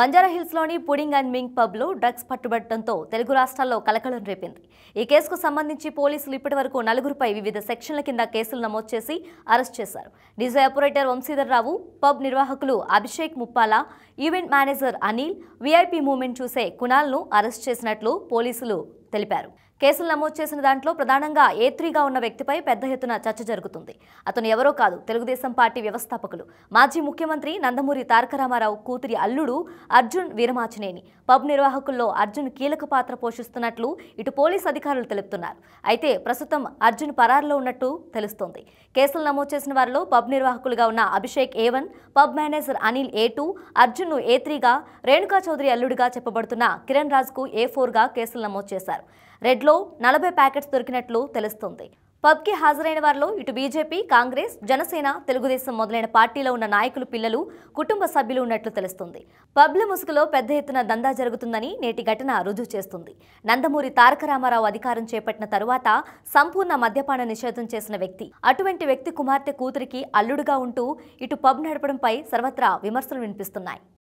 బంజారాహిల్స్లోని pudding and mink పబ్లో drugs పట్టుబట్టడంతో తెలుగు రాష్ట్రాల్లో కలకలం రేపింది ఈ కేసుకు సంబంధించి పోలీసులు ఇప్పటివరకు నలుగురిపై వివిధ సెక్షన్ల కింద కేసులు నమోదు చేసి అరెస్ట్ చేశారు DJ operator Vamsidhar Rao pub నిర్వాహకులు Abhishek Muppala event manager Anil VIP movement చూసే కునాల్ను అరెస్ట్ చేసినట్లు పోలీసులు తెలిపారు కేసులు నమోదు చేసిన దాంట్లో ప్రధానంగా ఏ త్రీగా ఉన్న వ్యక్తిపై పెద్ద ఎత్తున చర్చ జరుగుతుంది అతను ఎవరో కాదు తెలుగుదేశం పార్టీ వ్యవస్థాపకులు మాజీ ముఖ్యమంత్రి నందమూరి తారక రామారావు కూతురి అల్లుడు అర్జున్ వీరమాచినేని పబ్ నిర్వాహకుల్లో అర్జున్ కీలక పాత్ర పోషిస్తున్నట్లు ఇటు పోలీసు అధికారులు తెలుపుతున్నారు అయితే ప్రస్తుతం అర్జున్ పరారులో ఉన్నట్టు తెలుస్తోంది కేసులు నమోదు చేసిన వారిలో పబ్ నిర్వాహకులుగా ఉన్న Abhishek A one pub manager Anil A two అర్జున్ను ఏ త్రీగా రేణుకా చౌదరి అల్లుడిగా చెప్పబడుతున్న కిరణ్ రాజ్కు ఏ ఫోర్గా కేసులు నమోదు చేశారు చేశారు రెడ్లో నలభై ప్యాకెట్స్ దొరికినట్లు తెలుస్తుంది పబ్కి హాజరైన వారిలో ఇటు బీజేపీ కాంగ్రెస్ జనసేన తెలుగుదేశం మొదలైన పార్టీలో ఉన్న నాయకులు పిల్లలు కుటుంబ సభ్యులు ఉన్నట్లు తెలుస్తుంది పబ్ల ముసుగులో పెద్ద ఎత్తున దందా జరుగుతుందని నేటి ఘటన రుజువు చేస్తుంది నందమూరి తారక రామారావు అధికారం చేపట్టిన తరువాత సంపూర్ణ మద్యపాన నిషేధం చేసిన వ్యక్తి అటువంటి వ్యక్తి కుమార్తె కూతురికి అల్లుడుగా ఉంటూ ఇటు పబ్ నడపడంపై సర్వత్రా విమర్శలు వినిపిస్తున్నాయి